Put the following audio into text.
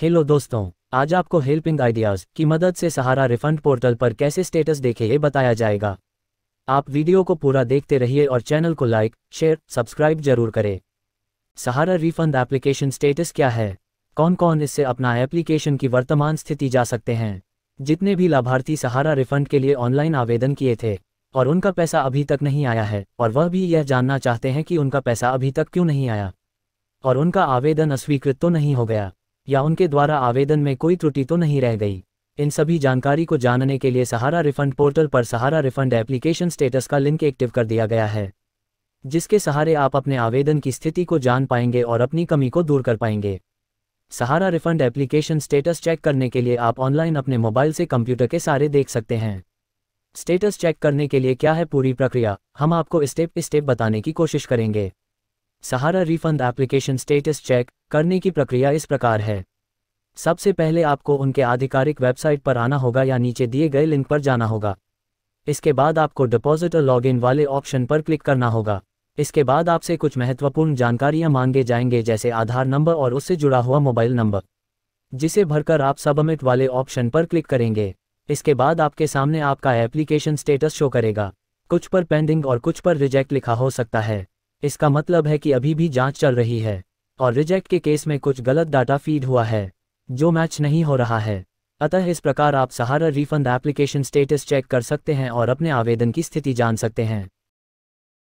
hello दोस्तों आज आपको हेल्पिंग आइडियाज की मदद से सहारा रिफंड पोर्टल पर कैसे स्टेटस देखें ये बताया जाएगा आप वीडियो को पूरा देखते रहिए और चैनल को लाइक शेयर सब्सक्राइब जरूर करें सहारा रिफंड एप्लीकेशन स्टेटस क्या है कौन कौन इससे अपना एप्लीकेशन की वर्तमान स्थिति जा सकते हैं जितने भी लाभार्थी सहारा रिफंड के लिए ऑनलाइन आवेदन किए थे और उनका पैसा अभी तक नहीं आया है और वह भी यह जानना चाहते हैं कि उनका पैसा अभी तक क्यों नहीं आया और उनका आवेदन अस्वीकृत तो नहीं हो गया या उनके द्वारा आवेदन में कोई त्रुटि तो नहीं रह गई इन सभी जानकारी को जानने के लिए सहारा रिफंड पोर्टल पर सहारा रिफंड एप्लीकेशन स्टेटस का लिंक एक्टिव कर दिया गया है जिसके सहारे आप अपने आवेदन की स्थिति को जान पाएंगे और अपनी कमी को दूर कर पाएंगे Sahara refund application status check करने के लिए आप ऑनलाइन अपने मोबाइल से कंप्यूटर के सारे देख सकते हैं स्टेटस चेक करने के लिए क्या है पूरी प्रक्रिया हम आपको स्टेप स्टेप बताने की कोशिश करेंगे Sahara refund application status check करने की प्रक्रिया इस प्रकार है सबसे पहले आपको उनके आधिकारिक वेबसाइट पर आना होगा या नीचे दिए गए लिंक पर जाना होगा इसके बाद आपको डिपॉजिटर लॉगिन वाले ऑप्शन पर क्लिक करना होगा इसके बाद आपसे कुछ महत्वपूर्ण जानकारियां मांगे जाएंगे जैसे आधार नंबर और उससे जुड़ा हुआ मोबाइल नंबर जिसे भरकर आप सबमिट वाले ऑप्शन पर क्लिक करेंगे इसके बाद आपके सामने आपका एप्लीकेशन स्टेटस शो करेगा कुछ पर पेंडिंग और कुछ पर रिजेक्ट लिखा हो सकता है इसका मतलब है कि अभी भी जांच चल रही है और रिजेक्ट के केस में कुछ गलत डाटा फीड हुआ है जो मैच नहीं हो रहा है अतः इस प्रकार आप Sahara refund application status check कर सकते हैं और अपने आवेदन की स्थिति जान सकते हैं